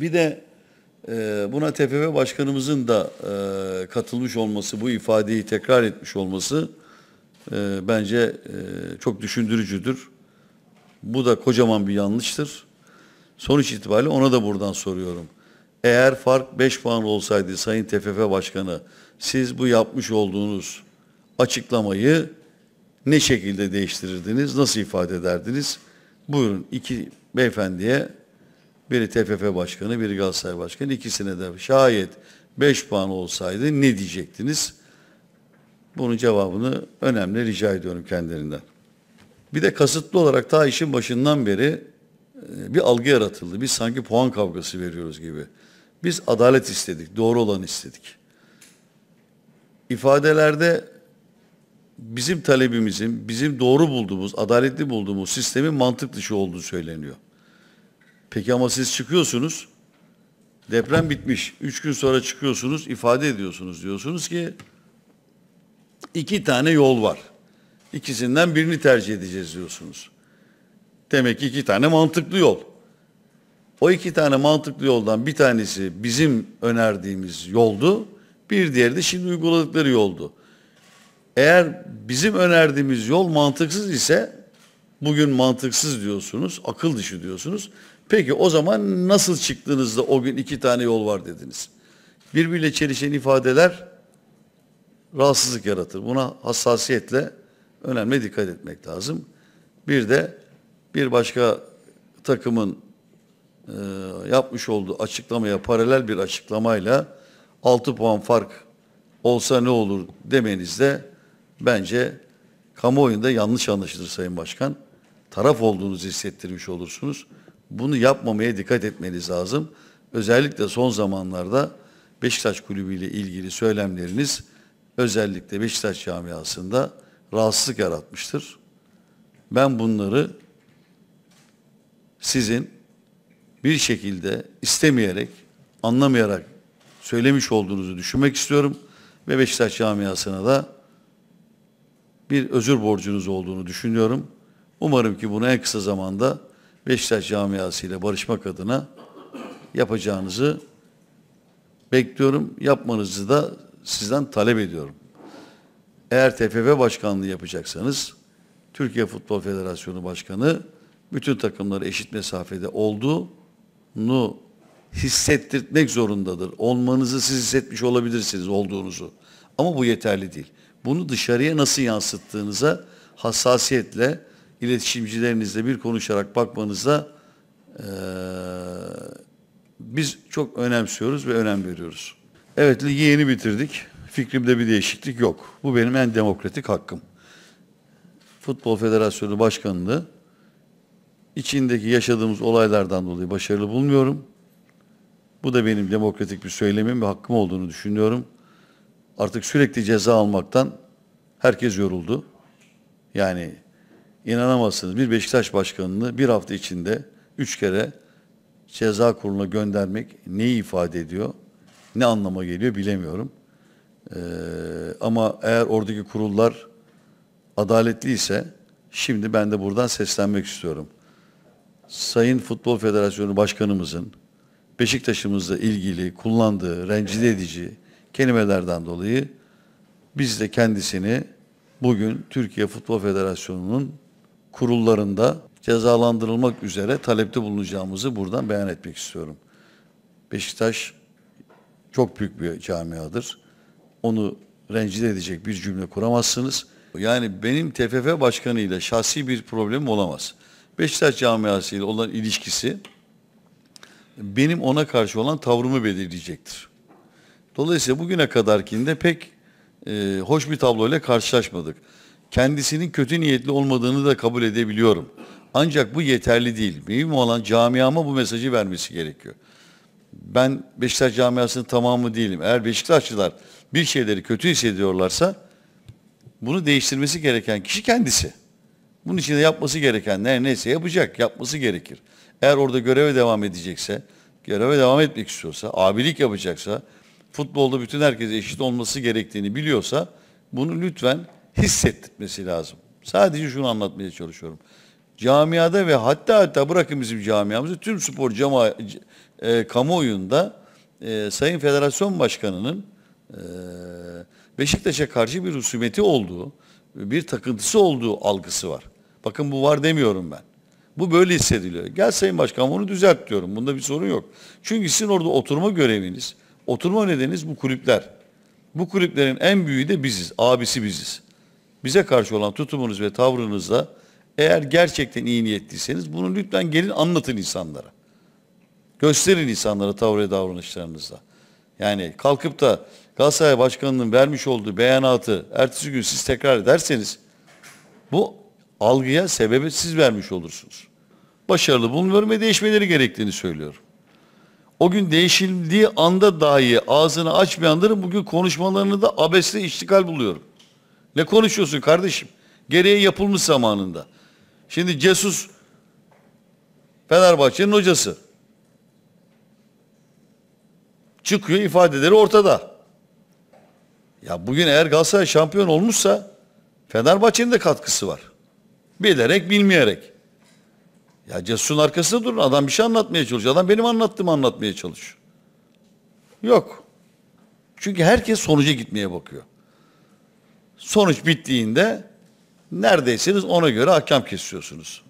Bir de e, buna TFF Başkanımızın da e, katılmış olması, bu ifadeyi tekrar etmiş olması e, bence e, çok düşündürücüdür. Bu da kocaman bir yanlıştır. Sonuç itibariyle ona da buradan soruyorum. Eğer fark 5 puan olsaydı Sayın TFF Başkanı siz bu yapmış olduğunuz açıklamayı ne şekilde değiştirirdiniz? Nasıl ifade ederdiniz? Buyurun iki beyefendiye biri TFF Başkanı, biri Galatasaray Başkanı. İkisine de şayet 5 puan olsaydı ne diyecektiniz? Bunun cevabını önemli rica ediyorum kendilerinden. Bir de kasıtlı olarak ta işin başından beri e, bir algı yaratıldı. Biz sanki puan kavgası veriyoruz gibi. Biz adalet istedik, doğru olanı istedik. İfadelerde bizim talebimizin, bizim doğru bulduğumuz, adaletli bulduğumuz sistemin mantık dışı olduğu söyleniyor. Peki ama siz çıkıyorsunuz, deprem bitmiş, üç gün sonra çıkıyorsunuz, ifade ediyorsunuz. Diyorsunuz ki iki tane yol var. İkisinden birini tercih edeceğiz diyorsunuz. Demek ki iki tane mantıklı yol. O iki tane mantıklı yoldan bir tanesi bizim önerdiğimiz yoldu. Bir diğeri de şimdi uyguladıkları yoldu. Eğer bizim önerdiğimiz yol mantıksız ise bugün mantıksız diyorsunuz, akıl dışı diyorsunuz. Peki o zaman nasıl çıktığınızda o gün iki tane yol var dediniz. Birbiriyle çelişen ifadeler rahatsızlık yaratır. Buna hassasiyetle önemli dikkat etmek lazım. Bir de bir başka takımın e, yapmış olduğu açıklamaya paralel bir açıklamayla 6 puan fark olsa ne olur demeniz de bence kamuoyunda yanlış anlaşılır Sayın Başkan. Taraf olduğunuzu hissettirmiş olursunuz. Bunu yapmamaya dikkat etmeniz lazım. Özellikle son zamanlarda Beşiktaş Kulübü ile ilgili söylemleriniz özellikle Beşiktaş camiasında rahatsızlık yaratmıştır. Ben bunları sizin bir şekilde istemeyerek, anlamayarak söylemiş olduğunuzu düşünmek istiyorum ve Beşiktaş camiasına da bir özür borcunuz olduğunu düşünüyorum. Umarım ki bunu en kısa zamanda Beşiktaş camiası ile barışmak adına yapacağınızı bekliyorum. Yapmanızı da sizden talep ediyorum. Eğer TFF başkanlığı yapacaksanız Türkiye Futbol Federasyonu Başkanı bütün takımları eşit mesafede olduğunu hissettirtmek zorundadır. Olmanızı siz hissetmiş olabilirsiniz olduğunuzu. Ama bu yeterli değil. Bunu dışarıya nasıl yansıttığınıza hassasiyetle iletişimcilerinizle bir konuşarak bakmanıza e, biz çok önemsiyoruz ve önem veriyoruz. Evet ligi yeni bitirdik. Fikrimde bir değişiklik yok. Bu benim en demokratik hakkım. Futbol Federasyonu Başkanı'nı içindeki yaşadığımız olaylardan dolayı başarılı bulmuyorum. Bu da benim demokratik bir söylemim ve hakkım olduğunu düşünüyorum. Artık sürekli ceza almaktan herkes yoruldu. Yani inanamazsınız bir Beşiktaş başkanını bir hafta içinde üç kere ceza kuruluna göndermek neyi ifade ediyor, ne anlama geliyor bilemiyorum. Ee, ama eğer oradaki kurullar adaletli ise şimdi ben de buradan seslenmek istiyorum. Sayın Futbol Federasyonu Başkanımızın Beşiktaş'ımızla ilgili kullandığı rencide edici kelimelerden dolayı biz de kendisini bugün Türkiye Futbol Federasyonu'nun kurullarında cezalandırılmak üzere talepte bulunacağımızı buradan beyan etmek istiyorum. Beşiktaş çok büyük bir camiadır. Onu rencide edecek bir cümle kuramazsınız. Yani benim TFF başkanı ile şahsi bir problemim olamaz. Beşiktaş camiası ile olan ilişkisi benim ona karşı olan tavrımı belirleyecektir. Dolayısıyla bugüne kadarkinde pek e, hoş bir tabloyla karşılaşmadık kendisinin kötü niyetli olmadığını da kabul edebiliyorum. Ancak bu yeterli değil. Mühim olan camiama bu mesajı vermesi gerekiyor. Ben Beşiktaş camiasının tamamı değilim. Eğer Beşiktaşçılar bir şeyleri kötü hissediyorlarsa bunu değiştirmesi gereken kişi kendisi. Bunun için de yapması gereken ne, neyse yapacak, yapması gerekir. Eğer orada göreve devam edecekse, göreve devam etmek istiyorsa, abilik yapacaksa, futbolda bütün herkese eşit olması gerektiğini biliyorsa bunu lütfen hissettirmesi lazım. Sadece şunu anlatmaya çalışıyorum. Camiada ve hatta hatta bırakın bizim camiamızı tüm spor cama, e, kamuoyunda e, Sayın Federasyon Başkanı'nın e, Beşiktaş'a karşı bir husumeti olduğu, bir takıntısı olduğu algısı var. Bakın bu var demiyorum ben. Bu böyle hissediliyor. Gel Sayın Başkan bunu düzelt diyorum. Bunda bir sorun yok. Çünkü sizin orada oturma göreviniz, oturma nedeniniz bu kulüpler. Bu kulüplerin en büyüğü de biziz, abisi biziz bize karşı olan tutumunuz ve tavrınızda eğer gerçekten iyi niyetliyseniz bunu lütfen gelin anlatın insanlara. Gösterin insanlara tavır ve davranışlarınızda. Yani kalkıp da Galatasaray Başkanı'nın vermiş olduğu beyanatı ertesi gün siz tekrar ederseniz bu algıya sebebi siz vermiş olursunuz. Başarılı bulmuyorum ve değişmeleri gerektiğini söylüyorum. O gün değişildiği anda dahi ağzını açmayanların bugün konuşmalarını da abesle iştikal buluyorum. Ne konuşuyorsun kardeşim? Gereği yapılmış zamanında. Şimdi Cesus Fenerbahçe'nin hocası. Çıkıyor ifadeleri ortada. Ya bugün eğer Galatasaray şampiyon olmuşsa Fenerbahçe'nin de katkısı var. Bilerek bilmeyerek. Ya Cesus'un arkasında durun. Adam bir şey anlatmaya çalışıyor. Adam benim anlattığımı anlatmaya çalışıyor. Yok. Çünkü herkes sonuca gitmeye bakıyor. Sonuç bittiğinde neredeyseniz ona göre ahkam kesiyorsunuz.